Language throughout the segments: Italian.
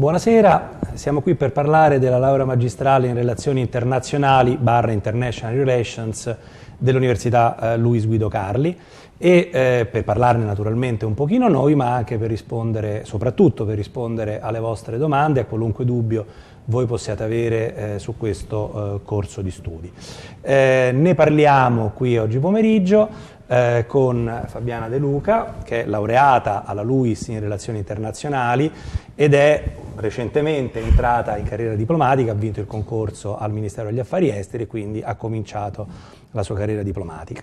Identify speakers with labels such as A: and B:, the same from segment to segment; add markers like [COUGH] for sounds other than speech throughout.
A: Buonasera, siamo qui per parlare della laurea magistrale in relazioni internazionali barra international relations dell'Università eh, Luis Guido Carli e eh, per parlarne naturalmente un pochino noi, ma anche per rispondere, soprattutto per rispondere alle vostre domande, a qualunque dubbio voi possiate avere eh, su questo eh, corso di studi. Eh, ne parliamo qui oggi pomeriggio, eh, con Fabiana De Luca, che è laureata alla LUIS in relazioni internazionali ed è recentemente entrata in carriera diplomatica, ha vinto il concorso al Ministero degli Affari Esteri e quindi ha cominciato la sua carriera diplomatica.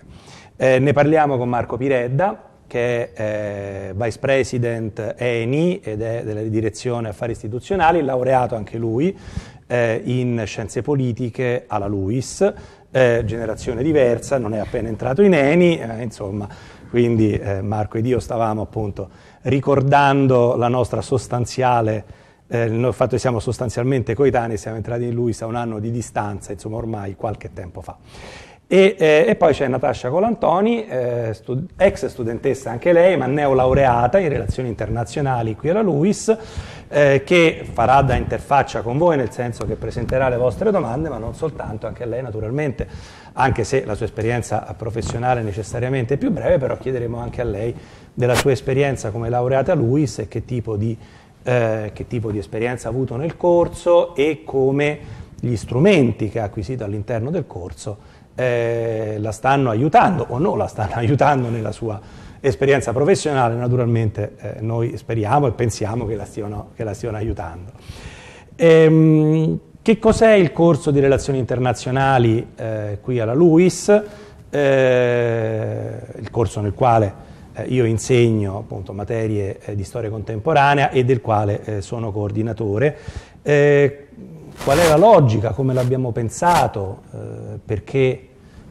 A: Eh, ne parliamo con Marco Piredda, che è eh, Vice President ENI ed è della direzione affari istituzionali, laureato anche lui eh, in scienze politiche alla LUIS eh, generazione diversa, non è appena entrato in Eni, eh, insomma, quindi eh, Marco ed io stavamo appunto ricordando la nostra sostanziale, eh, il fatto che siamo sostanzialmente coetanei, siamo entrati in Luisa a un anno di distanza, insomma ormai qualche tempo fa. E, eh, e, poi c'è Natascia Colantoni, eh, stud- ex studentessa anche lei, ma neolaureata in relazioni internazionali qui alla LUIS, eh, che farà da interfaccia con voi, nel senso che presenterà le vostre domande, ma non soltanto, anche a lei naturalmente, anche se la sua esperienza professionale è necessariamente più breve, però chiederemo anche a lei della sua esperienza come laureata LUIS e che tipo di, eh, che tipo di esperienza ha avuto nel corso e come gli strumenti che ha acquisito all'interno del corso eh, la stanno aiutando o no, la stanno [LAUGHS] aiutando nella sua esperienza professionale, naturalmente eh, noi speriamo e pensiamo che la stiano, che la stiano aiutando. Ehm, che cos'è il corso di relazioni internazionali eh, qui alla LUIS? Eh, il corso nel quale eh, io insegno appunto, materie eh, di storia contemporanea e del quale sono coordinatore qual è la logica, come l'abbiamo pensato, eh, perché,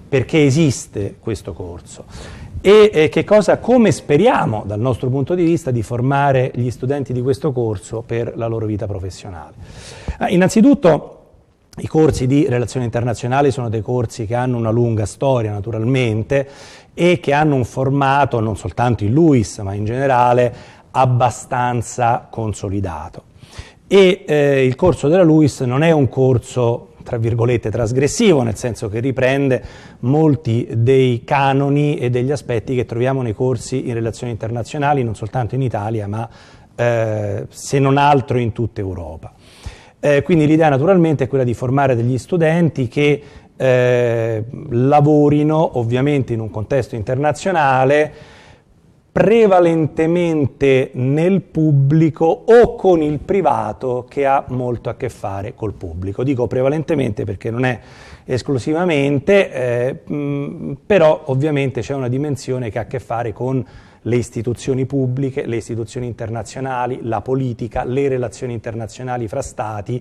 A: perché, esiste questo corso e eh, che cosa, come speriamo dal nostro punto di vista di formare gli studenti di questo corso per la loro vita professionale. Eh, innanzitutto i corsi di relazioni internazionali sono dei corsi che hanno una lunga storia naturalmente e che hanno un formato, non soltanto in LUIS ma in generale, abbastanza consolidato e eh, il corso della Luis non è un corso tra virgolette trasgressivo, nel senso che riprende molti dei canoni e degli aspetti che troviamo nei corsi in relazioni internazionali, non soltanto in Italia, ma eh, se non altro in tutta Europa. Eh, quindi l'idea naturalmente è quella di formare degli studenti che eh, lavorino ovviamente in un contesto internazionale prevalentemente nel pubblico o con il privato che ha molto a che fare col pubblico. Dico prevalentemente perché non è esclusivamente, eh, mh, mm, però ovviamente c'è una dimensione che ha a che fare con le istituzioni pubbliche, le istituzioni internazionali, la politica, le relazioni internazionali fra Stati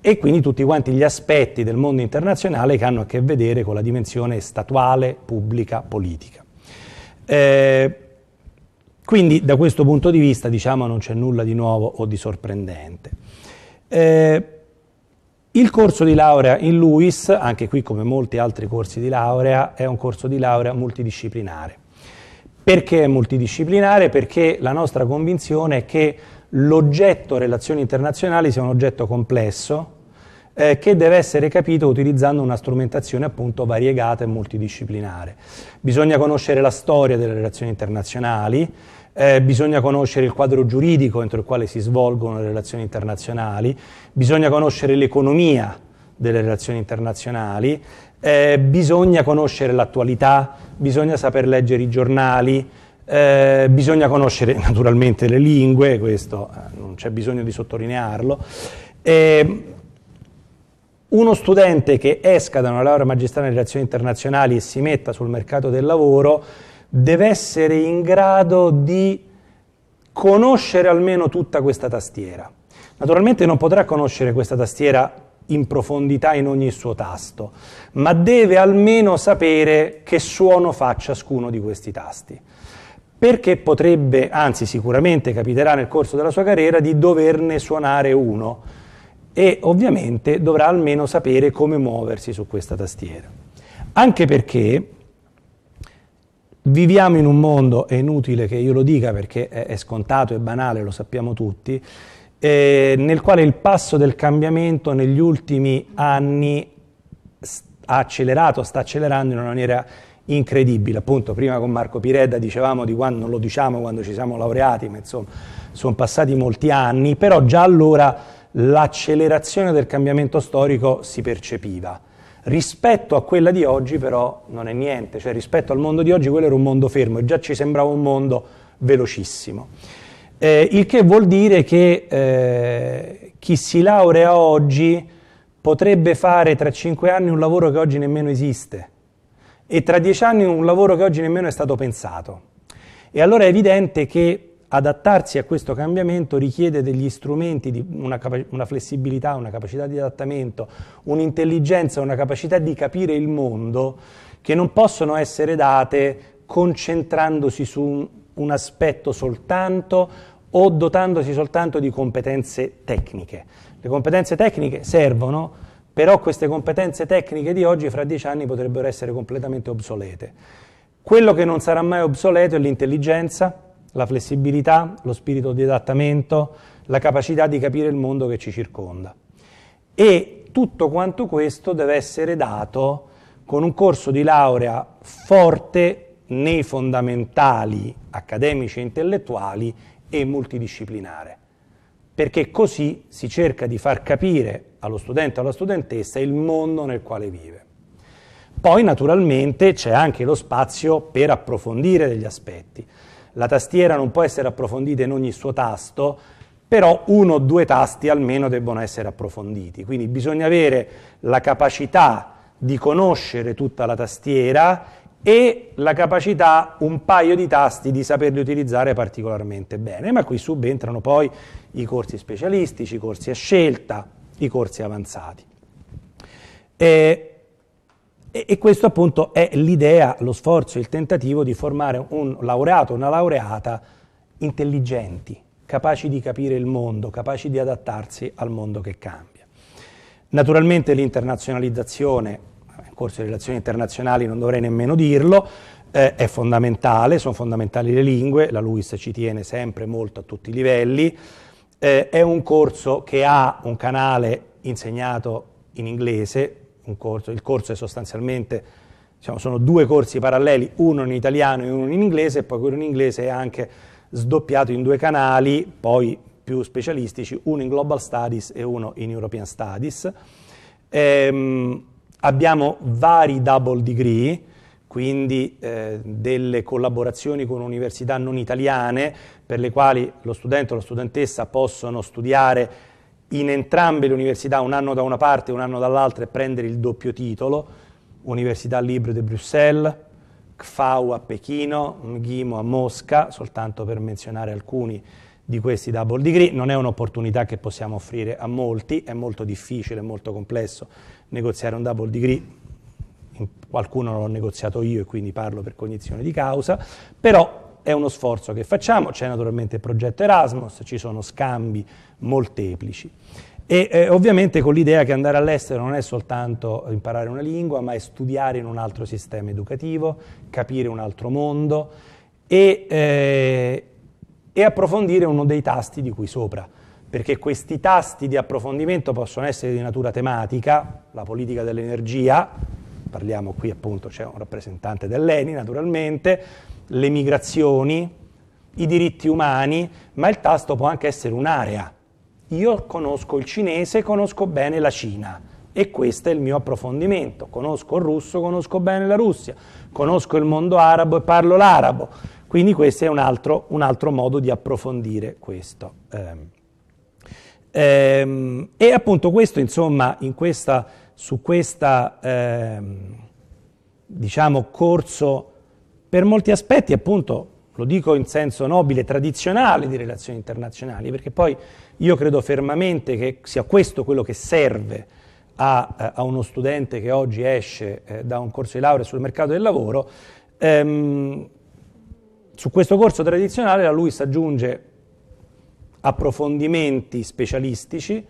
A: e quindi tutti quanti gli aspetti del mondo internazionale che hanno a che vedere con la dimensione statuale, pubblica, politica. Eh, quindi da questo punto di vista diciamo non c'è nulla di nuovo o di sorprendente. Eh, il corso di laurea in LUIS, anche qui come molti altri corsi di laurea, è un corso di laurea multidisciplinare. Perché è multidisciplinare? Perché la nostra convinzione è che l'oggetto relazioni internazionali sia un oggetto complesso, eh, che deve essere capito utilizzando una strumentazione appunto variegata e multidisciplinare. Bisogna conoscere la storia delle relazioni internazionali, eh, bisogna conoscere il quadro giuridico entro il quale si svolgono le relazioni internazionali, bisogna conoscere l'economia delle relazioni internazionali, eh, bisogna conoscere l'attualità, bisogna saper leggere i giornali, eh, bisogna conoscere [LAUGHS] naturalmente le lingue, questo eh, non c'è bisogno di sottolinearlo. Eh, uno studente che esca da una laurea magistrale in relazioni internazionali e si metta sul mercato del lavoro deve essere in grado di conoscere almeno tutta questa tastiera. Naturalmente non potrà conoscere questa tastiera in profondità in ogni suo tasto, ma deve almeno sapere che suono fa ciascuno di questi tasti. Perché potrebbe, anzi sicuramente capiterà nel corso della sua carriera, di doverne suonare uno e ovviamente dovrà almeno sapere come muoversi su questa tastiera. Anche perché viviamo in un mondo, è inutile che io lo dica perché è scontato, è banale, lo sappiamo tutti, eh, nel quale il passo del cambiamento negli ultimi anni ha accelerato, sta accelerando in una maniera incredibile. Appunto, prima con Marco Piredda dicevamo di quando, non lo diciamo quando ci siamo laureati, ma insomma sono passati molti anni, però già allora l'accelerazione del cambiamento storico si percepiva. Rispetto a quella di oggi però non è niente, cioè rispetto al mondo di oggi quello era un mondo fermo e già ci sembrava un mondo velocissimo. Eh, il che vuol dire che eh, chi si laurea oggi potrebbe fare tra cinque anni un lavoro che oggi nemmeno esiste e tra dieci anni un lavoro che oggi nemmeno è stato pensato. E allora è evidente che adattarsi a questo cambiamento richiede degli strumenti, di una, una, flessibilità, una capacità di adattamento, un'intelligenza, una capacità di capire il mondo che non possono essere date concentrandosi su un, un aspetto soltanto o dotandosi soltanto di competenze tecniche. Le competenze tecniche servono, però queste competenze tecniche di oggi fra dieci anni potrebbero essere completamente obsolete. Quello che non sarà mai obsoleto è l'intelligenza, la flessibilità, lo spirito di adattamento, la capacità di capire il mondo che ci circonda. E tutto quanto questo deve essere dato con un corso di laurea forte nei fondamentali accademici e intellettuali e multidisciplinare, perché così si cerca di far capire allo studente o alla studentessa il mondo nel quale vive. Poi naturalmente c'è anche lo spazio per approfondire degli aspetti la tastiera non può essere approfondita in ogni suo tasto, però uno o due tasti almeno debbono essere approfonditi, quindi bisogna avere la capacità di conoscere tutta la tastiera e la capacità, un paio di tasti, di saperli utilizzare particolarmente bene, ma qui subentrano poi i corsi specialistici, i corsi a scelta, i corsi avanzati. E e, e questo appunto è l'idea, lo sforzo, il tentativo di formare un laureato, una laureata intelligenti, capaci di capire il mondo, capaci di adattarsi al mondo che cambia. Naturalmente l'internazionalizzazione, il corso di relazioni internazionali non dovrei nemmeno dirlo, eh, è fondamentale, sono fondamentali le lingue, la LUIS ci tiene sempre molto a tutti i livelli, eh, è un corso che ha un canale insegnato in inglese, un corso, il corso è sostanzialmente, diciamo, sono due corsi paralleli, uno in italiano e uno in inglese, e poi quello in inglese è anche sdoppiato in due canali, poi più specialistici, uno in Global Studies e uno in European Studies. Ehm, abbiamo vari double degree, quindi eh, delle collaborazioni con università non italiane per le quali lo studente o la studentessa possono studiare in entrambe le università, un anno da una parte e un anno dall'altra, e prendere il doppio titolo, Università Libre di Bruxelles, CFAU a Pechino, MGIMO a Mosca, soltanto per menzionare alcuni di questi double degree. Non è un'opportunità che possiamo offrire a molti, è molto difficile, molto complesso negoziare un double degree. Qualcuno l'ho negoziato io e quindi parlo per cognizione di causa, però è uno sforzo che facciamo, c'è naturalmente il progetto Erasmus, ci sono scambi molteplici. E eh, ovviamente con l'idea che andare all'estero non è soltanto imparare una lingua, ma è studiare in un altro sistema educativo, capire un altro mondo e, eh, e approfondire uno dei tasti di qui sopra perché questi tasti di approfondimento possono essere di natura tematica, la politica dell'energia, parliamo qui appunto, c'è un rappresentante dell'ENI naturalmente, le migrazioni, i diritti umani, ma il tasto può anche essere un'area. Io conosco il cinese, conosco bene la Cina e questo è il mio approfondimento. Conosco il russo, conosco bene la Russia, conosco il mondo arabo e parlo l'arabo. Quindi questo è un altro, un altro modo di approfondire questo. Ehm, ehm e appunto questo, insomma, in questa, su questo ehm, diciamo, corso per molti aspetti, appunto, lo dico in senso nobile, tradizionale di relazioni internazionali, perché poi io credo fermamente che sia questo quello che serve a, eh, a uno studente che oggi esce eh, da un corso di laurea sul mercato del lavoro. Ehm, su questo corso tradizionale la LUIS aggiunge approfondimenti specialistici,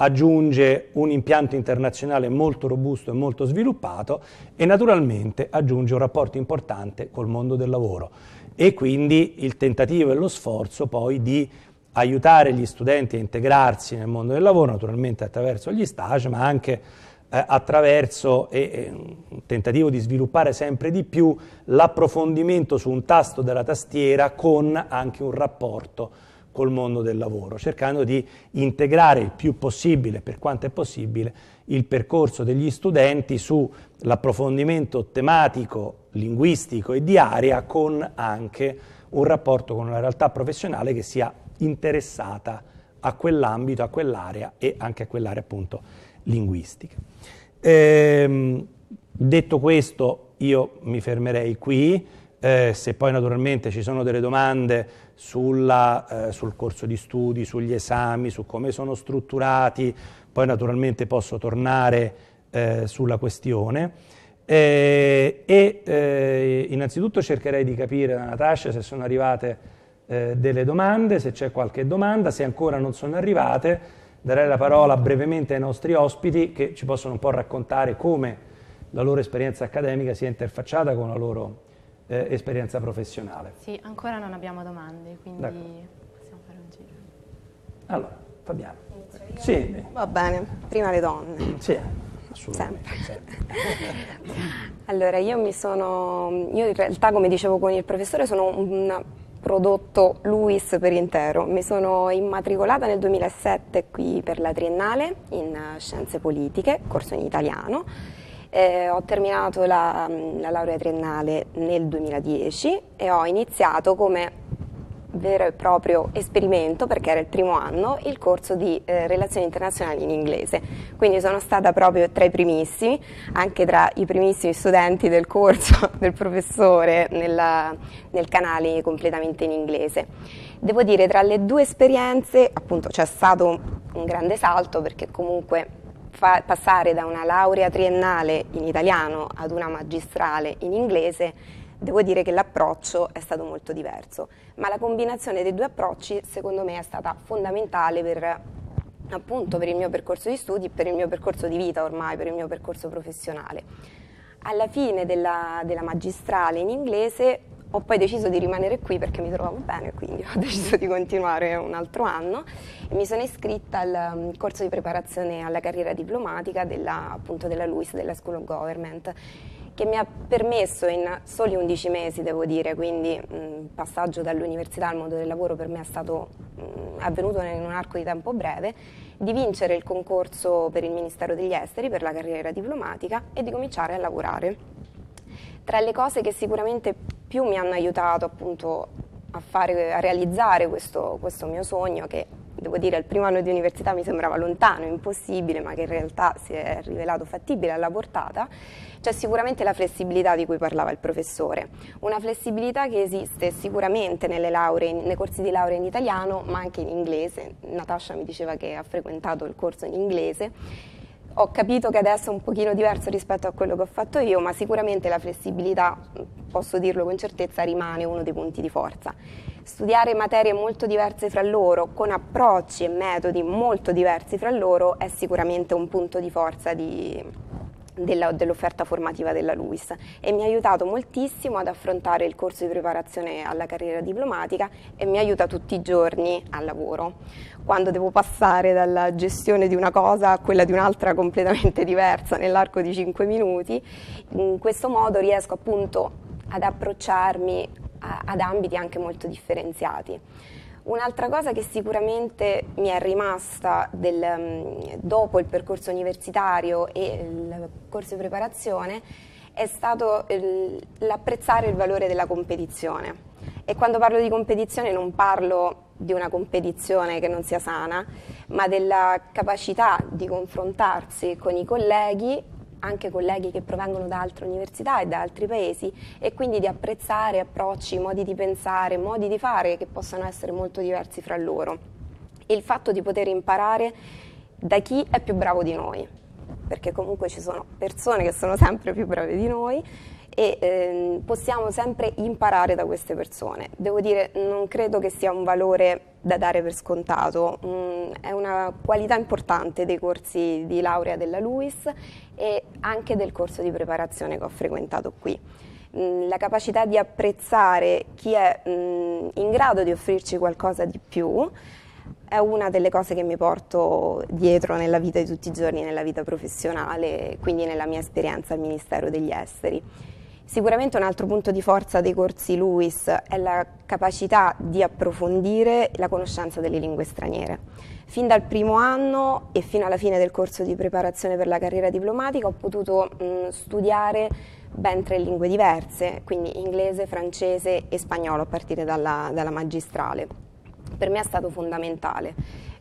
A: aggiunge un impianto internazionale molto robusto e molto sviluppato e naturalmente aggiunge un rapporto importante col mondo del lavoro e quindi il tentativo e lo sforzo poi di aiutare gli studenti a integrarsi nel mondo del lavoro, naturalmente attraverso gli stage, ma anche eh, attraverso eh, un tentativo di sviluppare sempre di più l'approfondimento su un tasto della tastiera con anche un rapporto col mondo del lavoro, cercando di integrare il più possibile, per quanto è possibile, il percorso degli studenti sull'approfondimento tematico, linguistico e di area con anche un rapporto con una realtà professionale che sia interessata a quell'ambito, a quell'area e anche a quell'area appunto linguistica. Ehm, detto questo, io mi fermerei qui, eh, se poi naturalmente ci sono delle domande sulla, eh, sul corso di studi, sugli esami, su come sono strutturati, poi naturalmente posso tornare eh, sulla questione. Eh, e innanzitutto cercherei di capire da Natascia se sono arrivate eh, delle domande, se c'è qualche domanda, se ancora non sono arrivate, darei la parola brevemente ai nostri ospiti che ci possono un po' raccontare come la loro esperienza accademica si è interfacciata con la loro eh, esperienza professionale.
B: Sì, ancora non abbiamo domande, quindi possiamo fare un giro. Allora, Fabiana.
A: Sì.
C: Va bene, prima le donne. Sì, assolutamente. sempre. [LAUGHS] allora, io mi sono... Io in realtà, come dicevo con il professore, sono un prodotto LUIS per intero. Mi sono immatricolata nel 2007 qui per la triennale in Scienze Politiche, corso in italiano eh, ho terminato la, mm, la laurea triennale nel 2010 e ho iniziato come vero e proprio esperimento, perché era il primo anno, il corso di eh, relazioni internazionali in inglese. Quindi sono stata proprio tra i primissimi, anche tra i primissimi studenti del corso [LAUGHS] del professore nella, nel canale completamente in inglese. Devo dire, tra le due esperienze, appunto, c'è stato un grande salto perché comunque passare da una laurea triennale in italiano ad una magistrale in inglese, devo dire che l'approccio è stato molto diverso, ma la combinazione dei due approcci secondo me è stata fondamentale per, appunto, per il mio percorso di studi, per il mio percorso di vita ormai, per il mio percorso professionale. Alla fine della, della magistrale in inglese ho poi deciso di rimanere qui perché mi trovavo bene, quindi ho [LAUGHS] deciso di continuare un altro anno e mi sono iscritta al mm, corso di preparazione alla carriera diplomatica della, appunto della LUIS, della School of Government, che mi ha permesso in soli 11 mesi, devo dire, quindi il mm, passaggio dall'università al mondo del lavoro per me è stato mh, mm, avvenuto in un arco di tempo breve, di vincere il concorso per il Ministero degli Esteri per la carriera diplomatica e di cominciare a lavorare. Tra le cose che sicuramente più mi hanno aiutato appunto a, fare, a realizzare questo, questo mio sogno che devo dire, al primo anno di università mi sembrava lontano, impossibile, ma che in realtà si è rivelato fattibile alla portata, c'è sicuramente la flessibilità di cui parlava il professore. Una flessibilità che esiste sicuramente lauree, nei corsi di laurea in italiano, ma anche in inglese. Natascia mi diceva che ha frequentato il corso in inglese ho capito che adesso è un pochino diverso rispetto a quello che ho fatto io, ma sicuramente la flessibilità, posso dirlo con certezza, rimane uno dei punti di forza. Studiare materie molto diverse fra loro, con approcci e metodi molto diversi fra loro, è sicuramente un punto di forza di, della, dell'offerta formativa della LUIS e mi ha aiutato moltissimo ad affrontare il corso di preparazione alla carriera diplomatica e mi aiuta tutti i giorni al lavoro. Quando devo passare dalla gestione di una cosa a quella di un'altra completamente [LAUGHS] diversa nell'arco di 5 minuti, in questo modo riesco appunto ad approcciarmi a, ad ambiti anche molto differenziati. Un'altra cosa che sicuramente mi è rimasta del, mm, dopo il percorso universitario e il corso di preparazione è stato l'apprezzare il valore della competizione. E quando parlo di competizione non parlo di una competizione che non sia sana, ma della capacità di confrontarsi con i colleghi anche colleghi che provengono da altre università e da altri paesi e quindi di apprezzare approcci, modi di pensare, modi di fare che possano essere molto diversi fra loro. il fatto di poter imparare da chi è più bravo di noi, perché comunque ci sono persone che sono sempre più brave di noi e ehm, possiamo sempre imparare da queste persone. Devo dire, non credo che sia un valore da dare per scontato, mm, è una qualità importante dei corsi di laurea della LUIS e anche del corso di preparazione che ho frequentato qui mm, la capacità di apprezzare chi è mm, in grado di offrirci qualcosa di più è una delle cose che mi porto dietro nella vita di tutti i giorni, nella vita professionale, quindi nella mia esperienza al Ministero degli Esteri. Sicuramente un altro punto di forza dei corsi LUIS è la capacità di approfondire la conoscenza delle lingue straniere. Fin dal primo anno e fino alla fine del corso di preparazione per la carriera diplomatica ho potuto mh, mm, studiare ben tre lingue diverse, quindi inglese, francese e spagnolo a partire dalla, dalla magistrale. Per me è stato fondamentale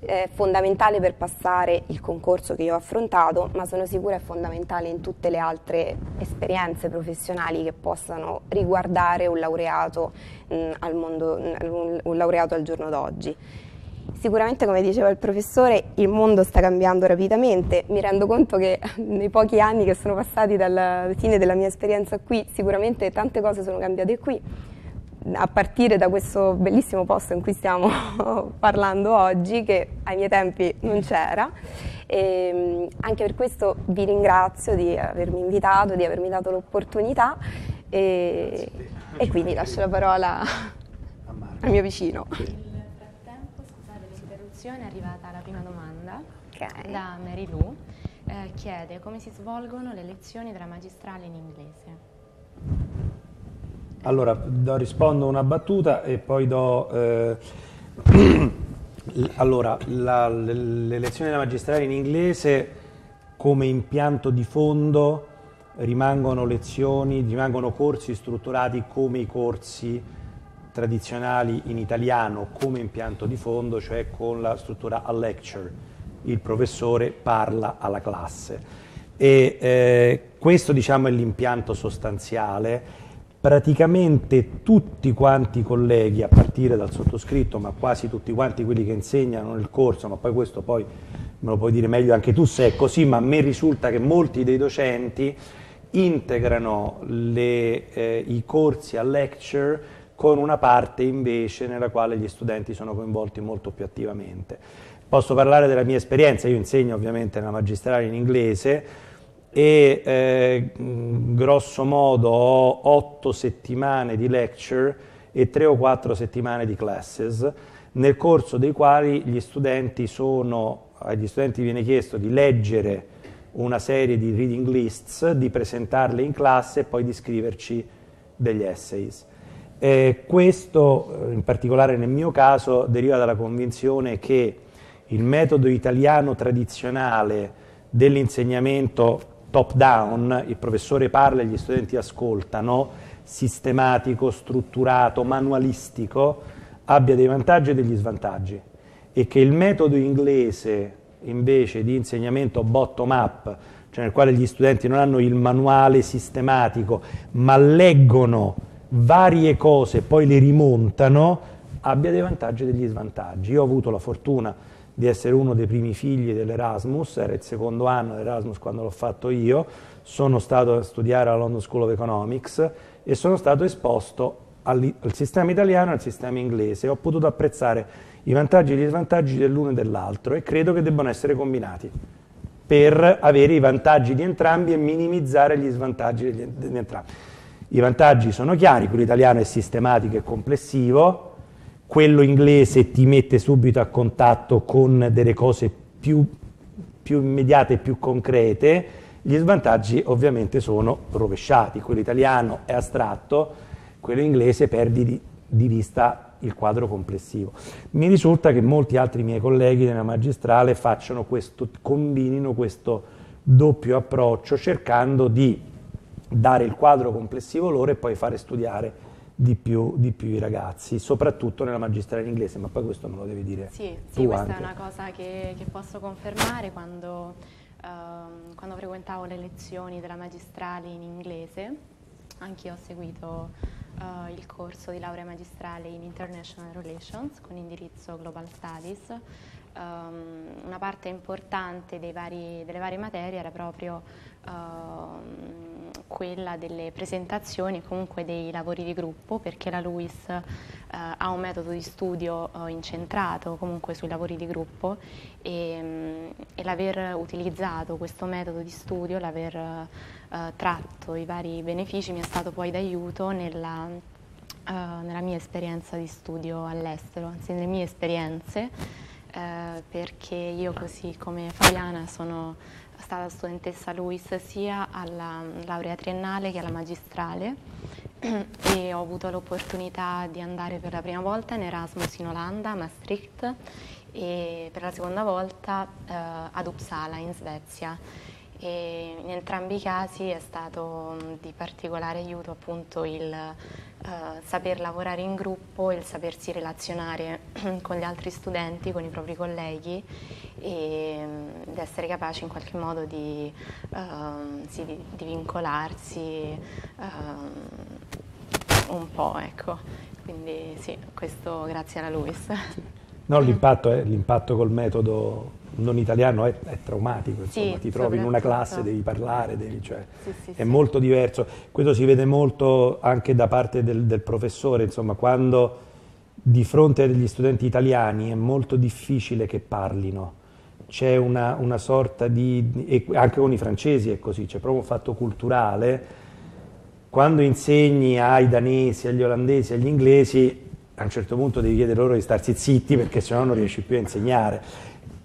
C: eh, fondamentale per passare il concorso che io ho affrontato, ma sono sicura è fondamentale in tutte le altre esperienze professionali che possano riguardare un laureato, mh, mm, al, mondo, mm, un, un laureato al giorno d'oggi. Sicuramente, come diceva il professore, il mondo sta cambiando rapidamente. Mi rendo conto che [LAUGHS] nei pochi anni che sono passati dalla fine della mia esperienza qui, sicuramente tante cose sono cambiate qui a partire da questo bellissimo posto in cui stiamo [LAUGHS] parlando oggi, che ai miei tempi non c'era. E ehm, anche per questo vi ringrazio di avermi invitato, di avermi dato l'opportunità e, e quindi lascio la parola al mio vicino. Nel
B: frattempo, scusate l'interruzione, è arrivata la prima domanda okay. da Mary Lou. Eh, chiede come si svolgono le lezioni della magistrale in inglese.
A: Allora, do, rispondo una battuta e poi do... Eh, [CLEARS THROAT] allora, la, l'elezione della magistrale in inglese come impianto di fondo rimangono lezioni, rimangono corsi strutturati come i corsi tradizionali in italiano come impianto di fondo, cioè con la struttura a lecture. Il professore parla alla classe. E, eh, questo diciamo, è l'impianto sostanziale praticamente tutti quanti i colleghi, a partire dal sottoscritto, ma quasi tutti quanti quelli che insegnano nel corso, ma poi questo poi me lo puoi dire meglio anche tu se è così, ma a me risulta che molti dei docenti integrano le, eh, i corsi a lecture con una parte invece nella quale gli studenti sono coinvolti molto più attivamente. Posso parlare della mia esperienza, io insegno ovviamente nella magistrale in inglese, e eh, grosso modo ho otto settimane di lecture e tre o quattro settimane di classes, nel corso dei quali gli studenti sono, agli studenti viene chiesto di leggere una serie di reading lists, di presentarle in classe e poi di scriverci degli essays. Eh, questo, in particolare nel mio caso, deriva dalla convinzione che il metodo italiano tradizionale dell'insegnamento top down, il professore parla e gli studenti ascoltano, sistematico, strutturato, manualistico, abbia dei vantaggi e degli svantaggi e che il metodo inglese invece di insegnamento bottom up, cioè nel quale gli studenti non hanno il manuale sistematico, ma leggono varie cose e poi le rimontano, abbia dei vantaggi e degli svantaggi. Io ho avuto la fortuna di essere uno dei primi figli dell'Erasmus, era il secondo anno dell'Erasmus quando l'ho fatto io, sono stato a studiare alla London School of Economics e sono stato esposto al, al sistema italiano e al sistema inglese. Ho potuto apprezzare i vantaggi e gli svantaggi dell'uno e dell'altro e credo che debbano essere combinati per avere i vantaggi di entrambi e minimizzare gli svantaggi di entrambi. I vantaggi sono chiari, quello italiano è sistematico e complessivo, quello inglese ti mette subito a contatto con delle cose più, più immediate, più concrete, gli svantaggi ovviamente sono rovesciati, quello italiano è astratto, quello inglese perdi di, di vista il quadro complessivo. Mi risulta che molti altri miei colleghi della magistrale facciano questo, combinino questo doppio approccio cercando di dare il quadro complessivo loro e poi fare studiare di più, di più, i ragazzi, soprattutto nella magistrale in inglese, ma poi questo me lo devi dire. Sì, sì questa anche. è una
B: cosa che, che posso confermare quando, ehm, quando, frequentavo le lezioni della magistrale in inglese, anch'io ho seguito eh, il corso di laurea magistrale in International Relations con indirizzo Global Studies. Ehm, una parte importante vari, delle varie materie era proprio Ehm, quella delle presentazioni e comunque dei lavori di gruppo perché la LUIS eh, ha un metodo di studio eh, incentrato comunque sui lavori di gruppo e, mm, e l'aver utilizzato questo metodo di studio, l'aver eh, tratto i vari benefici mi è stato poi d'aiuto nella, eh, nella mia esperienza di studio all'estero, anzi nelle mie esperienze eh, perché io così come Fabiana sono sta la studentessa Luis sia alla laurea triennale che alla magistrale [CLEARS THROAT] e ho avuto l'opportunità di andare per la prima volta in Erasmus in Olanda, a Maastricht e per la seconda volta eh, ad Uppsala in Svezia e in entrambi i casi è stato mm, di particolare aiuto appunto il eh, saper lavorare in gruppo, il sapersi relazionare [CLEARS THROAT] con gli altri studenti, con i propri colleghi e mm, di essere capaci in qualche modo di, eh, sì, di, di vincolarsi eh, un po', ecco. Quindi sì, questo grazie alla Luis.
A: No, l'impatto, eh, l'impatto col metodo non italiano è, è traumatico, insomma, sì, ti trovi in una classe, devi parlare, devi, cioè, sì, sì, è molto diverso. Questo si vede molto anche da parte del, del professore, insomma, quando di fronte agli studenti italiani è molto difficile che parlino. C'è una, una sorta di, anche con i francesi è così, c'è proprio un fatto culturale. Quando insegni ai danesi, agli olandesi, agli inglesi, a un certo punto devi chiedere loro di starsi zitti perché sennò non riesci più a insegnare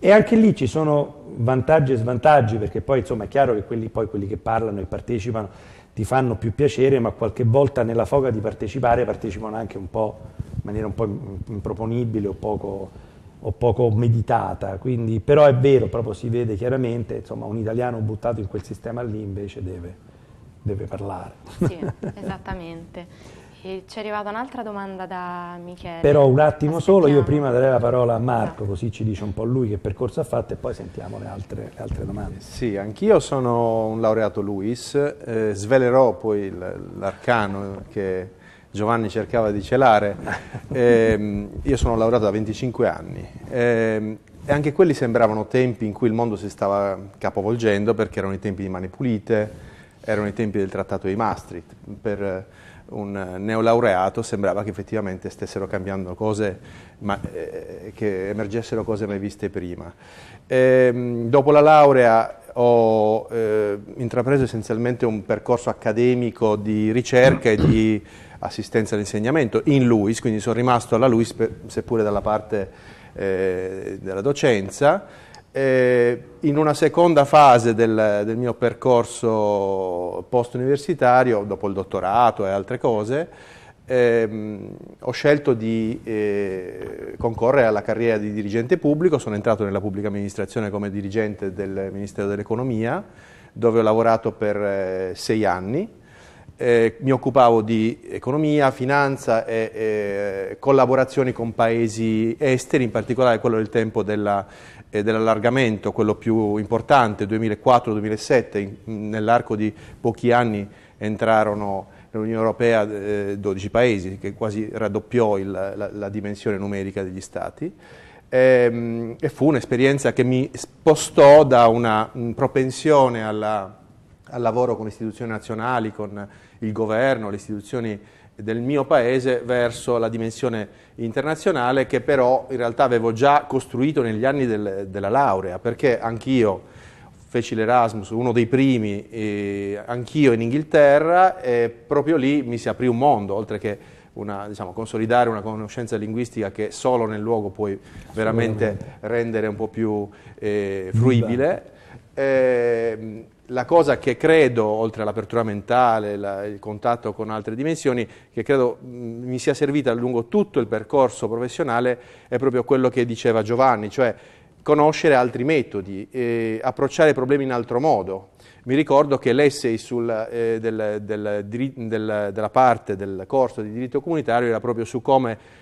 A: e anche lì ci sono vantaggi e svantaggi, perché poi insomma è chiaro che quelli, poi, quelli che parlano e partecipano ti fanno più piacere, ma qualche volta nella foga di partecipare partecipano anche un po' in maniera un po' improponibile o poco, o poco meditata. Quindi, però è vero, proprio si vede chiaramente, insomma, un italiano buttato in quel sistema lì invece deve, deve parlare.
B: Sì, esattamente. [LAUGHS] E ci è arrivata un'altra domanda da Michele. Però
A: un attimo Aspettiamo. solo, io prima darei la parola a Marco, così ci dice un po' lui che percorso ha fatto e poi sentiamo le altre, le altre domande.
D: Sì, anch'io sono un laureato Luis, eh, svelerò poi l'arcano che Giovanni cercava di celare. [LAUGHS] Eh, io sono laureato da 25 anni. Eh, e anche quelli sembravano tempi in cui il mondo si stava capovolgendo perché erano i tempi di Mani Pulite, erano i tempi del Trattato di Maastricht. Per, un eh, neolaureato sembrava che effettivamente stessero cambiando cose, ma, eh, che emergessero cose mai viste prima. E, ehm, dopo la laurea ho eh, intrapreso essenzialmente un percorso accademico di ricerca e di assistenza all'insegnamento in LUIS, quindi sono rimasto alla LUIS seppure dalla parte eh, della docenza eh, in una seconda fase del, del mio percorso post-universitario, dopo il dottorato e altre cose, ehm, ho scelto di eh, concorrere alla carriera di dirigente pubblico, sono entrato nella pubblica amministrazione come dirigente del Ministero dell'Economia, dove ho lavorato per eh, sei anni eh, mi occupavo di economia, finanza e eh, collaborazioni con paesi esteri, in particolare quello del tempo della, eh, dell'allargamento, quello più importante, 2004-2007, nell'arco di pochi anni entrarono nell'Unione Europea 12 eh, paesi, che quasi raddoppiò il, la, la, dimensione numerica degli Stati. Ehm, e fu un'esperienza che mi spostò da una propensione alla al lavoro con istituzioni nazionali, con il governo, le istituzioni del mio paese verso la dimensione internazionale che però in realtà avevo già costruito negli anni del, della laurea, perché anch'io feci l'Erasmus, uno dei primi, eh, anch'io in Inghilterra, e proprio lì mi si aprì un mondo, oltre che una, diciamo, consolidare una conoscenza linguistica che solo nel luogo puoi veramente rendere un po' più eh, fruibile. Eh, la cosa che credo, oltre all'apertura mentale, la, il contatto con altre dimensioni, che credo mi sia servita lungo tutto il percorso professionale è proprio quello che diceva Giovanni, cioè conoscere altri metodi, eh, approcciare i problemi in altro modo. Mi ricordo che l'essay sul, eh, del, del, del, della parte del corso di diritto comunitario era proprio su come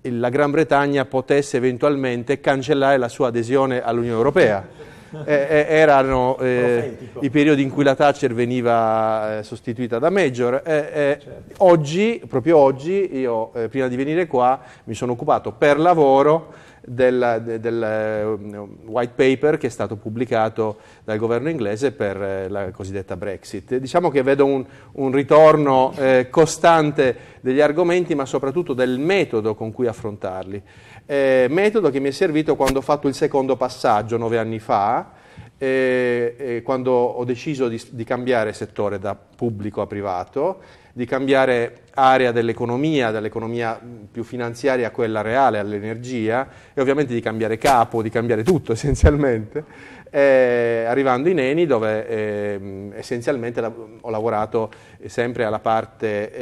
D: la Gran Bretagna potesse eventualmente cancellare la sua adesione all'Unione Europea eh, eh, erano eh, i periodi in cui la Thatcher veniva eh, sostituita da Major. Eh, certo. Oggi, proprio oggi, io prima di venire qua mi sono occupato per lavoro del, del, del, white paper che è stato pubblicato dal governo inglese per la cosiddetta Brexit. Diciamo che vedo un, un ritorno eh, costante degli argomenti, ma soprattutto del metodo con cui affrontarli eh, metodo che mi è servito quando ho fatto il secondo passaggio nove anni fa, eh, eh, quando ho deciso di, di cambiare settore da pubblico a privato, di cambiare area dell'economia, dall'economia mm, più finanziaria a quella reale, all'energia, e ovviamente di cambiare capo, di cambiare tutto [LAUGHS] essenzialmente, eh, arrivando in Eni dove eh, essenzialmente la, ho lavorato sempre alla parte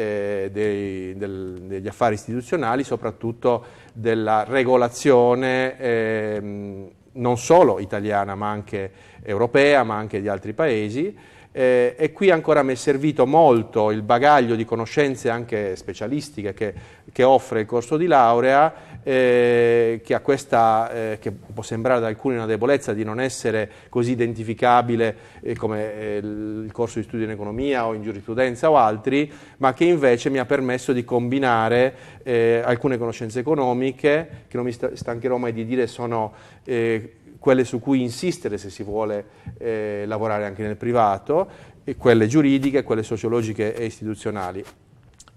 D: eh, dei, del, degli affari istituzionali, soprattutto della regolazione ehm, non solo italiana ma anche europea, ma anche di altri paesi, eh, e qui ancora mi è servito molto il bagaglio di conoscenze anche specialistiche che, che offre il corso di laurea, eh, che, questa, eh, che, può sembrare ad alcuni una debolezza di non essere così identificabile eh, come eh, il corso di studio in economia o in giurisprudenza o altri, ma che invece mi ha permesso di combinare eh, alcune conoscenze economiche, che non mi stancherò mai di dire sono quelle su cui insistere se si vuole eh, lavorare anche nel privato, e quelle giuridiche, quelle sociologiche e istituzionali.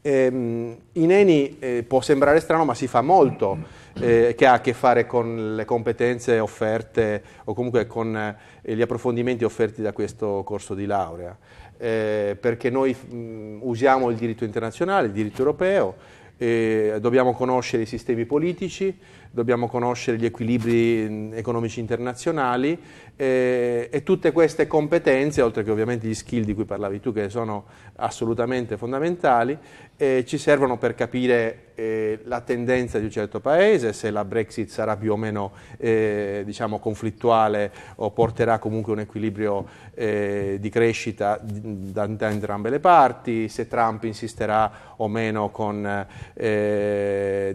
D: Ehm, in Eni eh, può sembrare strano, ma si fa molto eh, che ha a che fare con le competenze offerte o comunque con eh, gli approfondimenti offerti da questo corso di laurea. Eh, perché noi mh, usiamo il diritto internazionale, il diritto europeo, eh, dobbiamo conoscere i sistemi politici, dobbiamo conoscere gli equilibri mm, economici internazionali eh, e tutte queste competenze, oltre che ovviamente gli skill di cui parlavi tu, che sono assolutamente fondamentali, eh, ci servono per capire la tendenza di un certo paese, se la Brexit sarà più o meno diciamo, conflittuale o porterà comunque un equilibrio di crescita mm, da, entrambe le parti, se Trump insisterà o meno con eh,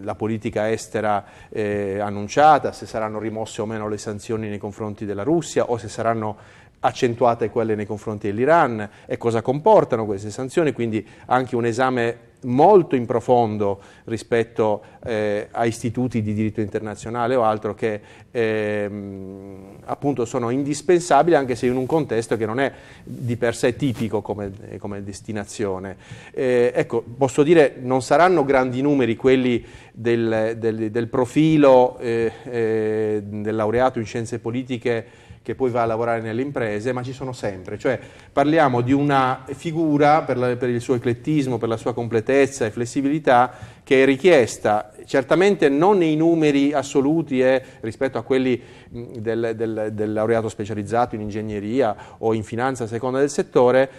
D: la politica estera eh, annunciata, se saranno rimosse o meno le sanzioni nei confronti della Russia o se saranno accentuate quelle nei confronti dell'Iran e cosa comportano queste sanzioni, quindi anche un esame molto in profondo rispetto eh, a istituti di diritto internazionale o altro che ehm, appunto sono indispensabili anche se in un contesto che non è di per sé tipico come, come destinazione. Eh, ecco, posso dire non saranno grandi numeri quelli del, del, del profilo eh, eh del laureato in scienze politiche che poi va a lavorare nelle imprese, ma ci sono sempre. Cioè parliamo di una figura per, la, per il suo eclettismo, per la sua completezza e flessibilità che è richiesta, certamente non nei numeri assoluti eh, rispetto a quelli mm, del, del, del laureato specializzato in ingegneria o in finanza a seconda del settore,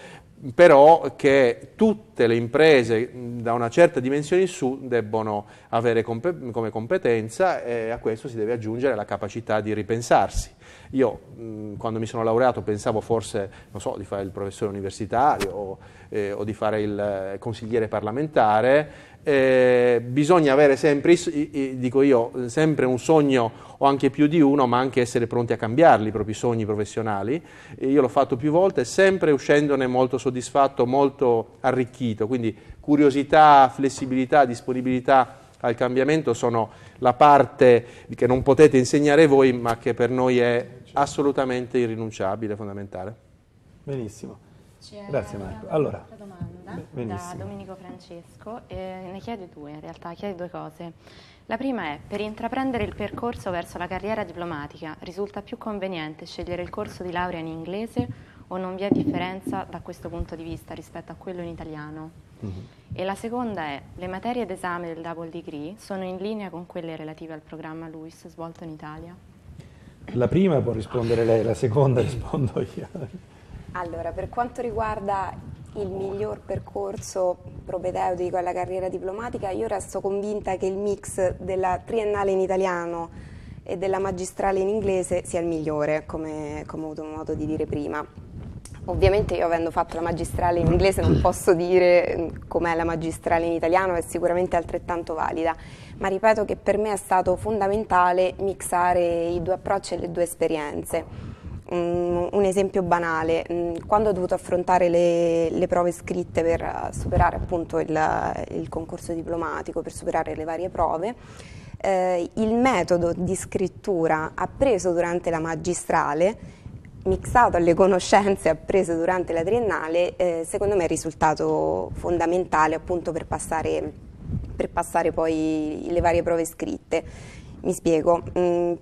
D: però che tutti tutte le imprese da una certa dimensione in su debbono avere comp- come competenza e a questo si deve aggiungere la capacità di ripensarsi. Io mh, quando mi sono laureato pensavo forse, so, di fare il professore universitario o, eh, o di fare il eh, consigliere parlamentare, eh, bisogna avere sempre, dico io, sempre un sogno o anche più di uno, ma anche essere pronti a cambiarli i propri sogni professionali. io l'ho fatto più volte, sempre uscendone molto soddisfatto, molto arricchito appetito. Quindi curiosità, flessibilità, disponibilità al cambiamento sono la parte che non potete insegnare voi, ma che per noi è assolutamente irrinunciabile, fondamentale.
A: Benissimo. C'è Grazie Marco. Allora, domanda
B: da Domenico Francesco, eh, ne chiede due in realtà, chiede due cose. La prima è, per intraprendere il percorso verso la carriera diplomatica, risulta più conveniente scegliere il corso di laurea in inglese o non vi è differenza da questo punto di vista rispetto a quello in italiano. Mm-hmm. E la seconda è, le materie d'esame del double degree sono in linea con quelle relative al programma LUIS svolto in Italia?
A: La prima può rispondere lei, la seconda [LAUGHS] rispondo io.
C: Allora, per quanto riguarda il miglior percorso propedeutico alla carriera diplomatica, io resto convinta che il mix della triennale in italiano e della magistrale in inglese sia il migliore, come, come ho avuto modo di dire prima. Ovviamente io avendo fatto la magistrale in inglese non posso dire mm, com'è la magistrale in italiano, è sicuramente altrettanto valida, ma ripeto che per me è stato fondamentale mixare i due approcci e le due esperienze. Mm, un esempio banale, mm, quando ho dovuto affrontare le, le prove scritte per eh, superare appunto il, il concorso diplomatico, per superare le varie prove, eh, il metodo di scrittura appreso durante la magistrale mixato alle conoscenze apprese durante la triennale, eh, secondo me è risultato fondamentale appunto per passare, per passare poi le varie prove scritte. Mi spiego. Mh, mm,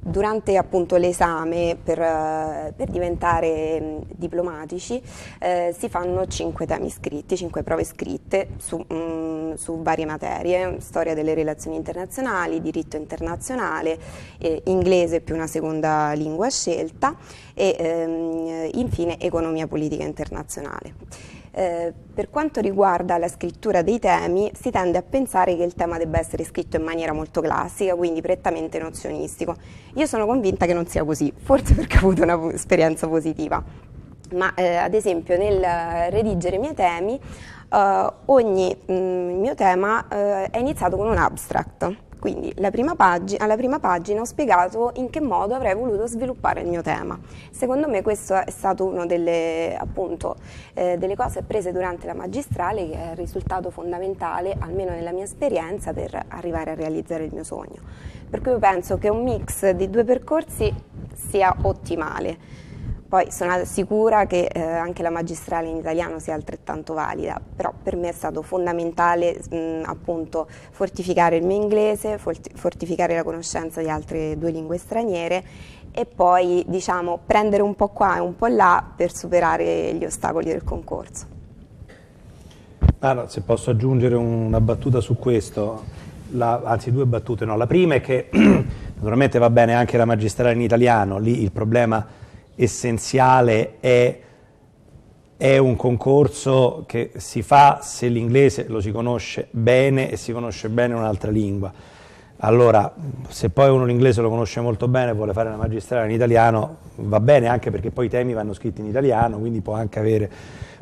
C: durante appunto, l'esame per, eh, per, diventare mm, diplomatici eh, si fanno 5 temi scritti, 5 prove scritte su, mh, mm, su, varie materie, storia delle relazioni internazionali, diritto internazionale, eh, inglese più una seconda lingua scelta e ehm, infine economia politica internazionale. Eh, per quanto riguarda la scrittura dei temi, si tende a pensare che il tema debba essere scritto in maniera molto classica, quindi prettamente nozionistico. Io sono convinta che non sia così, forse perché ho avuto un'esperienza positiva. Ma eh, ad esempio nel redigere i miei temi, eh, ogni mh, mm, mio tema eh, è iniziato con un abstract quindi prima pag- alla prima pagina ho spiegato in che modo avrei voluto sviluppare il mio tema. Secondo me questo è stato una delle, eh, delle cose prese durante la magistrale che è il risultato fondamentale, almeno nella mia esperienza, per arrivare a realizzare il mio sogno. Per cui io penso che un mix di due percorsi sia ottimale. Poi sono sicura che eh, anche la magistrale in italiano sia altrettanto valida, però per me è stato fondamentale mh, appunto fortificare il mio inglese, fortificare la conoscenza di altre due lingue straniere e poi diciamo prendere un po' qua e un po' là per superare gli ostacoli del concorso.
A: Allora, se posso aggiungere una battuta su questo, la, anzi due battute, no. la prima è che [CLEARS THROAT] naturalmente va bene anche la magistrale in italiano, lì il problema è essenziale è, è un concorso che si fa se l'inglese lo si conosce bene e si conosce bene un'altra lingua. Allora, se poi uno l'inglese lo conosce molto bene e vuole fare una magistrale in italiano, va bene anche perché poi i temi vanno scritti in italiano, quindi può anche avere,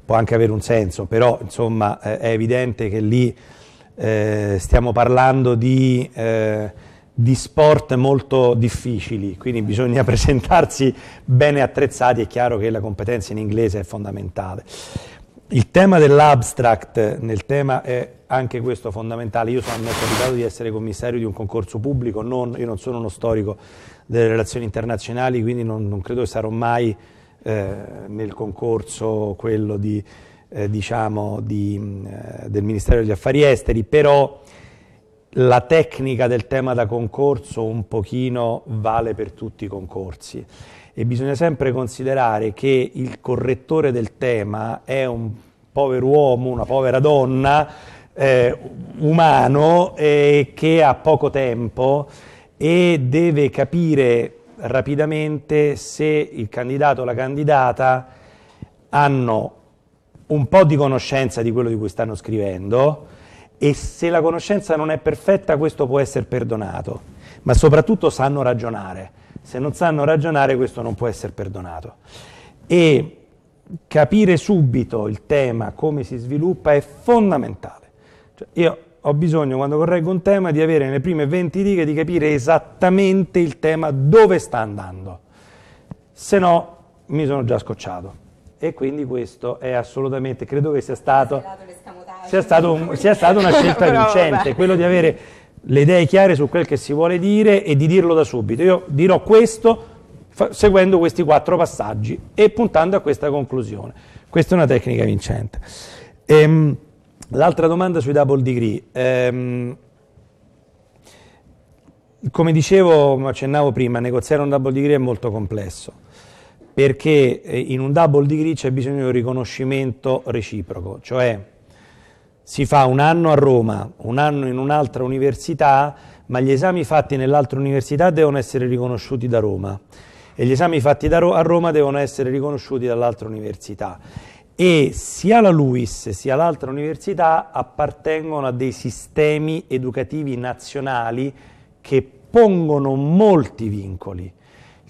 A: può anche avere un senso, però insomma eh, è evidente che lì eh, stiamo parlando di... Eh, di sport molto difficili, quindi bisogna [LAUGHS] presentarsi bene attrezzati, è chiaro che la competenza in inglese è fondamentale. Il tema dell'abstract nel tema è anche questo fondamentale. Io sono capitato di essere commissario di un concorso pubblico, non, io non sono uno storico delle relazioni internazionali, quindi non, non credo che sarò mai eh, nel concorso quello di, eh, diciamo di, mm, eh, del Ministero degli Affari Esteri, però la tecnica del tema da concorso un pochino vale per tutti i concorsi e bisogna sempre considerare che il correttore del tema è un povero uomo, una povera donna, eh, umano, eh, che ha poco tempo e deve capire rapidamente se il candidato o la candidata hanno un po' di conoscenza di quello di cui stanno scrivendo, e se la conoscenza non è perfetta questo può essere perdonato, ma soprattutto sanno ragionare, se non sanno ragionare questo non può essere perdonato. E capire subito il tema, come si sviluppa, è fondamentale. Cioè, io ho bisogno, quando correggo un tema, di avere nelle prime 20 righe di capire esattamente il tema dove sta andando, se no mi sono già scocciato. E quindi questo è assolutamente, credo che sia stato sia, stato un, sia stata una [LAUGHS] scelta vincente, quello di avere le idee chiare su quel che si vuole dire e di dirlo da subito. Io dirò questo seguendo questi quattro passaggi e puntando a questa conclusione. Questa è una tecnica vincente. Ehm, l'altra domanda sui double degree. Ehm, come dicevo, accennavo prima, negoziare un double degree è molto complesso perché eh, in un double degree c'è bisogno di un riconoscimento reciproco, cioè si fa un anno a Roma, un anno in un'altra università, ma gli esami fatti nell'altra università devono essere riconosciuti da Roma e gli esami fatti Ro a Roma devono essere riconosciuti dall'altra università. E sia la LUIS sia l'altra università appartengono a dei sistemi educativi nazionali che pongono molti vincoli.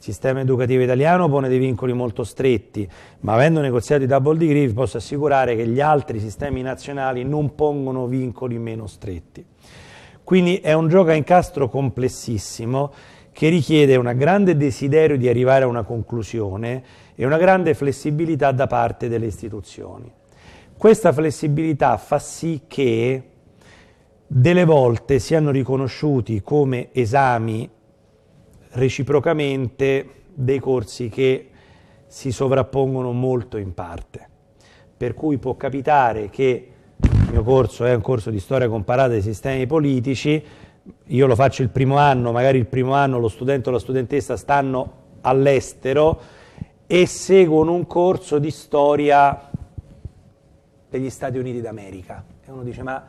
A: Il sistema educativo italiano pone dei vincoli molto stretti, ma avendo negoziato i double degree vi posso assicurare che gli altri sistemi nazionali non pongono vincoli meno stretti. Quindi è un gioco a incastro complessissimo che richiede un grande desiderio di arrivare a una conclusione e una grande flessibilità da parte delle istituzioni. Questa flessibilità fa sì che delle volte siano riconosciuti come esami reciprocamente dei corsi che si sovrappongono molto in parte. Per cui può capitare che il mio corso è un corso di storia comparata dei sistemi politici, io lo faccio il primo anno, magari il primo anno lo studente o la studentessa stanno all'estero e seguono un corso di storia degli Stati Uniti d'America. E uno dice ma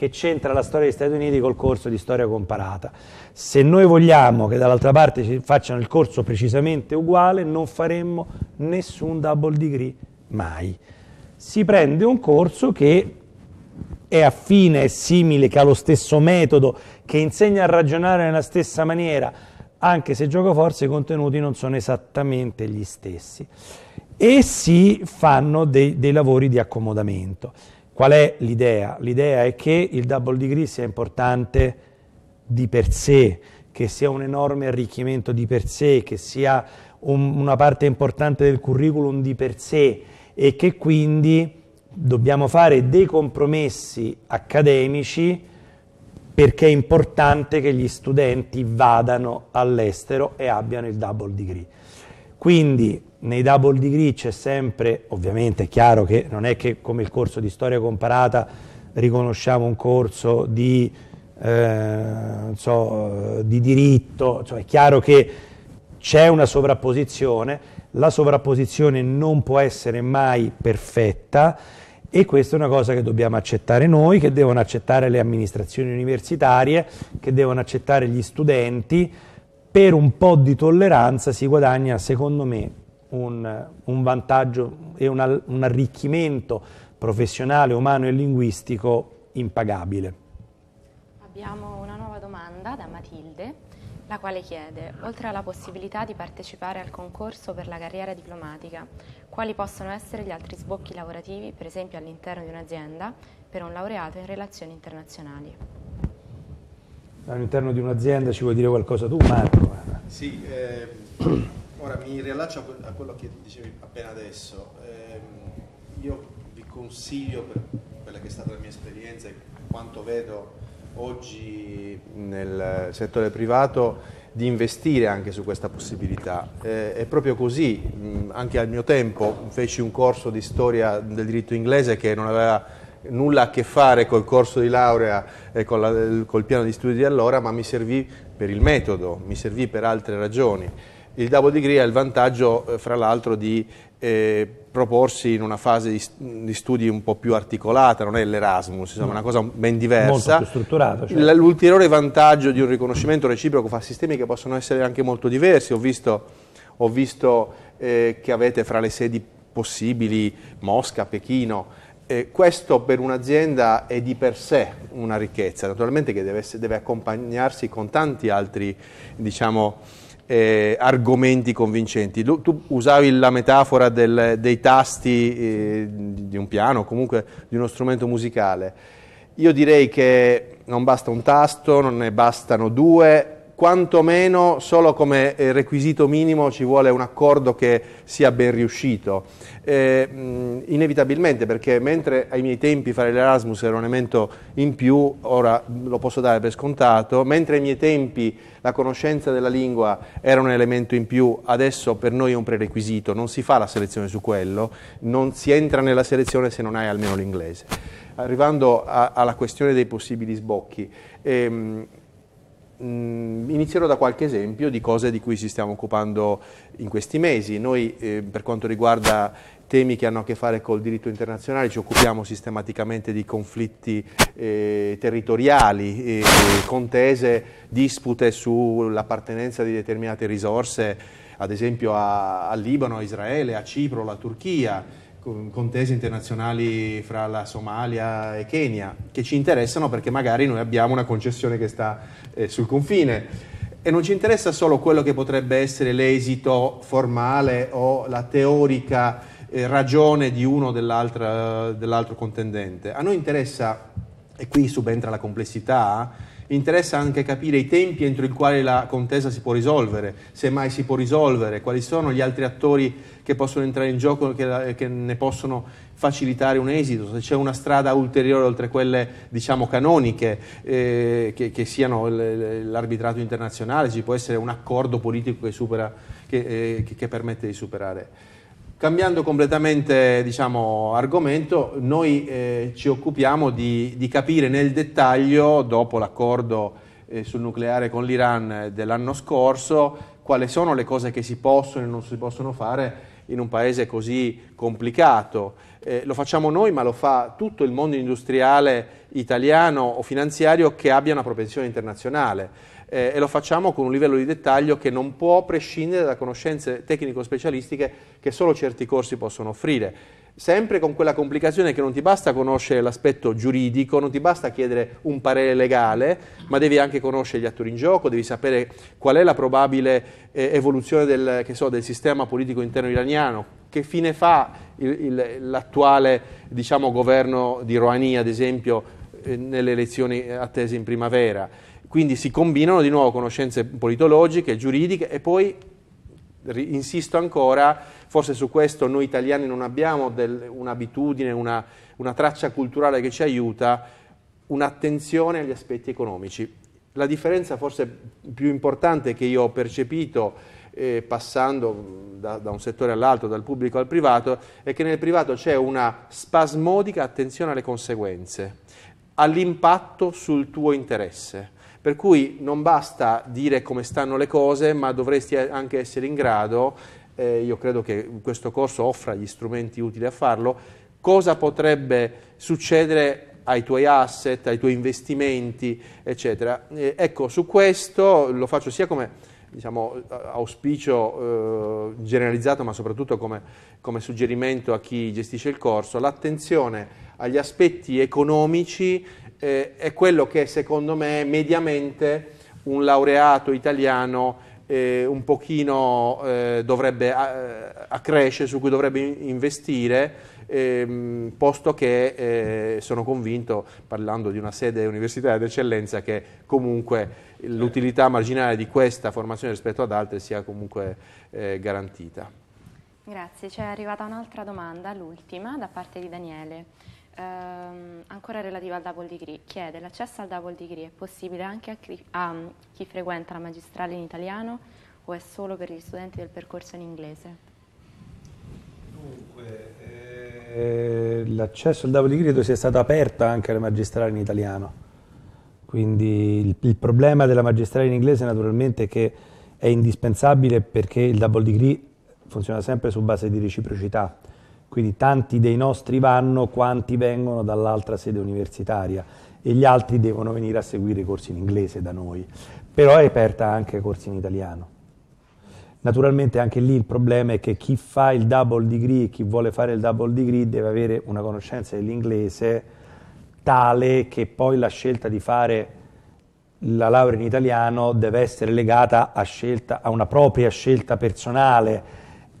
A: che c'entra la storia degli Stati Uniti col corso di storia comparata. Se noi vogliamo che dall'altra parte facciano il corso precisamente uguale, non faremmo nessun double degree mai. Si prende un corso che è affine, è simile, che ha lo stesso metodo, che insegna a ragionare nella stessa maniera, anche se gioco forza i contenuti non sono esattamente gli stessi. E si fanno dei, dei lavori di accomodamento. Qual è l'idea? L'idea è che il double degree sia importante di per sé, che sia un enorme arricchimento di per sé, che sia un, una parte importante del curriculum di per sé e che quindi dobbiamo fare dei compromessi accademici perché è importante che gli studenti vadano all'estero e abbiano il double degree. Quindi nei double degree c'è sempre, ovviamente è chiaro che non è che come il corso di storia comparata riconosciamo un corso di, eh, so, di diritto, cioè è chiaro che c'è una sovrapposizione, la sovrapposizione non può essere mai perfetta e questa è una cosa che dobbiamo accettare noi, che devono accettare le amministrazioni universitarie, che devono accettare gli studenti, per un po' di tolleranza si guadagna, secondo me, un, un vantaggio e un, un arricchimento professionale, umano e linguistico impagabile.
B: Abbiamo una nuova domanda da Matilde la quale chiede, oltre alla possibilità di partecipare al concorso per la carriera diplomatica, quali possono essere gli altri sbocchi lavorativi, per esempio all'interno di un'azienda, per un laureato in relazioni internazionali?
A: All'interno di un'azienda ci vuoi dire qualcosa tu, Marco?
D: Sì, eh, Ora mi riallaccio a quello che dicevi appena adesso. Eh, io vi consiglio, per quella che è stata la mia esperienza e quanto vedo oggi nel settore privato, di investire anche su questa possibilità. Eh, è proprio così, mm, anche al mio tempo feci un corso di storia del diritto inglese che non aveva nulla a che fare col corso di laurea e la, col piano di studi di allora, ma mi servì per il metodo, mi servì per altre ragioni il double degree ha il vantaggio, eh, fra l'altro, di eh, proporsi in una fase di, di, studi un po' più articolata, non è l'Erasmus, insomma, no. una cosa ben diversa. Molto più strutturato. Cioè. L'ulteriore vantaggio di un riconoscimento reciproco fa sistemi che possono essere anche molto diversi. Ho visto, ho visto eh, che avete fra le sedi possibili Mosca, Pechino. Eh, questo per un'azienda è di per sé una ricchezza, naturalmente che deve, essere, deve accompagnarsi con tanti altri, diciamo, eh, argomenti convincenti. Tu, tu, usavi la metafora del, dei tasti eh, di un piano, comunque di uno strumento musicale. Io direi che non basta un tasto, non ne bastano due, quantomeno solo come eh, requisito minimo ci vuole un accordo che sia ben riuscito. Eh, inevitabilmente, perché mentre ai miei tempi fare l'Erasmus era un elemento in più, ora lo posso dare per scontato, mentre ai miei tempi la conoscenza della lingua era un elemento in più, adesso per noi è un prerequisito, non si fa la selezione su quello, non si entra nella selezione se non hai almeno l'inglese. Arrivando a, alla questione dei possibili sbocchi, ehm, Mm, inizierò da qualche esempio di cose di cui ci stiamo occupando in questi mesi. Noi eh, per quanto riguarda temi che hanno a che fare col diritto internazionale, ci occupiamo sistematicamente di conflitti eh, territoriali, eh, contese, dispute sull'appartenenza di determinate risorse, ad esempio a Libano, a Israele, a Cipro, alla Turchia, contese internazionali fra la Somalia e Kenya, che ci interessano perché magari noi abbiamo una concessione che sta eh, sul confine. E non ci interessa solo quello che potrebbe essere l'esito formale o la teorica eh, ragione di uno o dell'altro contendente. A noi interessa, e qui subentra la complessità, interessa anche capire i tempi entro i quali la contesa si può risolvere, se mai si può risolvere, quali sono gli altri attori che possono entrare in gioco, che, che ne possono facilitare un esito, se c'è una strada ulteriore oltre quelle diciamo canoniche, eh, che, che, siano l'arbitrato internazionale, ci può essere un accordo politico che, supera, che eh, permette di superare Cambiando completamente diciamo, argomento, noi eh, ci occupiamo di, di, capire nel dettaglio, dopo l'accordo eh, sul nucleare con l'Iran eh, dell'anno scorso, quali sono le cose che si possono e non si possono fare in un paese così complicato. Eh, lo facciamo noi, ma lo fa tutto il mondo industriale italiano o finanziario che abbia una propensione internazionale eh, e lo facciamo con un livello di dettaglio che non può prescindere da conoscenze tecnico-specialistiche che solo certi corsi possono offrire sempre con quella complicazione che non ti basta conoscere l'aspetto giuridico, non ti basta chiedere un parere legale, ma devi anche conoscere gli attori in gioco, devi sapere qual è la probabile eh, evoluzione del, so, del, sistema politico interno iraniano, che fine fa il, il, l'attuale diciamo, governo di Rouhani, ad esempio, eh, nelle elezioni attese in primavera. Quindi si combinano di nuovo conoscenze politologiche, giuridiche e poi insisto ancora, forse su questo noi italiani non abbiamo del, un'abitudine, una, una, traccia culturale che ci aiuta, un'attenzione agli aspetti economici. La differenza forse più importante che io ho percepito eh, passando mm, da, da un settore all'altro, dal pubblico al privato, è che nel privato c'è una spasmodica attenzione alle conseguenze, all'impatto sul tuo interesse per cui non basta dire come stanno le cose, ma dovresti anche essere in grado, eh, io credo che questo corso offra gli strumenti utili a farlo, cosa potrebbe succedere ai tuoi asset, ai tuoi investimenti, eccetera. Eh, ecco, su questo lo faccio sia come diciamo, auspicio eh, generalizzato, ma soprattutto come, come, suggerimento a chi gestisce il corso, l'attenzione agli aspetti economici eh, è quello che secondo me mediamente un laureato italiano eh, un pochino eh, dovrebbe eh, accrescere, su cui dovrebbe investire, ehm, posto che eh, sono convinto, parlando di una sede universitaria d'eccellenza, che comunque l'utilità marginale di questa formazione rispetto ad altre sia comunque eh, garantita.
B: Grazie, c'è arrivata un'altra domanda, l'ultima, da parte di Daniele ehm, ancora relativa al double degree, chiede l'accesso al double degree è possibile anche a chi, a mm, chi frequenta la magistrale in italiano o è solo per gli studenti del percorso in inglese?
A: Dunque, eh, l'accesso al double degree credo sia stato aperto anche alla magistrale in italiano. Quindi il, il, problema della magistrale in inglese naturalmente è che è indispensabile perché il double degree funziona sempre su base di reciprocità. Quindi tanti dei nostri vanno, quanti vengono dall'altra sede universitaria e gli altri devono venire a seguire i corsi in inglese da noi. Però è aperta anche ai corsi in italiano. Naturalmente anche lì il problema è che chi fa il double degree, e chi vuole fare il double degree deve avere una conoscenza dell'inglese tale che poi la scelta di fare la laurea in italiano deve essere legata a, scelta, a una propria scelta personale,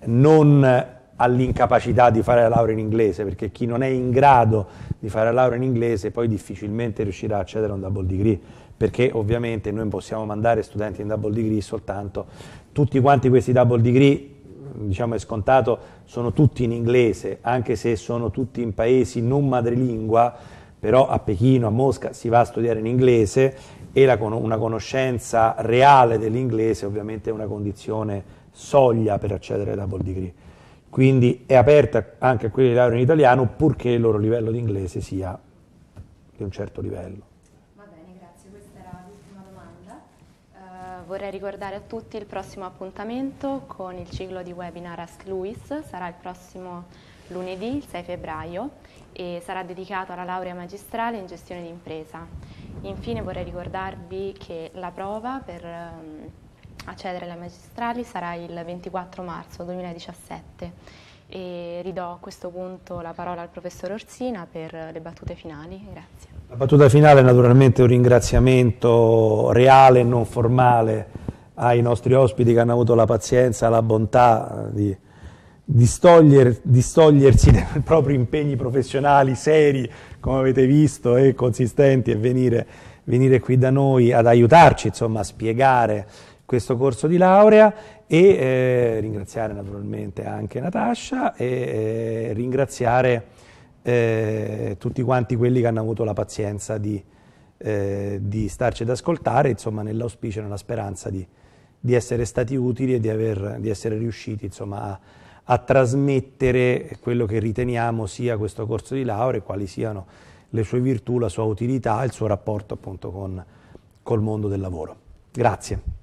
A: non all'incapacità di fare la laurea in inglese, perché chi non è in grado di fare la laurea in inglese poi difficilmente riuscirà a accedere a un double degree, perché ovviamente noi possiamo mandare studenti in double degree soltanto tutti quanti questi double degree diciamo è scontato, sono tutti in inglese, anche se sono tutti in paesi non madrelingua, però a Pechino, a Mosca si va a studiare in inglese e la, una conoscenza reale dell'inglese ovviamente è una condizione soglia per accedere ai double degree quindi è aperta anche a quelli di laurea in italiano purché il loro livello di inglese sia di un certo livello. Va bene, grazie, questa era
B: l'ultima domanda. Eh, vorrei ricordare a tutti il prossimo appuntamento con il ciclo di webinar Ask Luis, sarà il prossimo lunedì, il 6 febbraio, e sarà dedicato alla laurea magistrale in gestione di impresa. Infine vorrei ricordarvi che la prova per... Um, a cedere le magistrali sarà il 24 marzo 2017 e ridò a questo punto la parola al professor Orsina per le battute finali. Grazie.
A: La battuta finale è naturalmente un ringraziamento reale e non formale ai nostri ospiti che hanno avuto la pazienza, la bontà eh, di distogliersi stoglier, [LAUGHS] di dai propri impegni professionali seri, come avete visto, e consistenti e venire, venire qui da noi ad aiutarci insomma, a spiegare questo corso di laurea e eh, ringraziare naturalmente anche Natascia e eh, ringraziare eh, tutti quanti quelli che hanno avuto la pazienza di, eh, di starci ad ascoltare, insomma nell'auspicio e nella speranza di, di, essere stati utili e di, aver, di essere riusciti insomma, a, a, trasmettere quello che riteniamo sia questo corso di laurea e quali siano le sue virtù, la sua utilità, il suo rapporto appunto con, col mondo del lavoro. Grazie.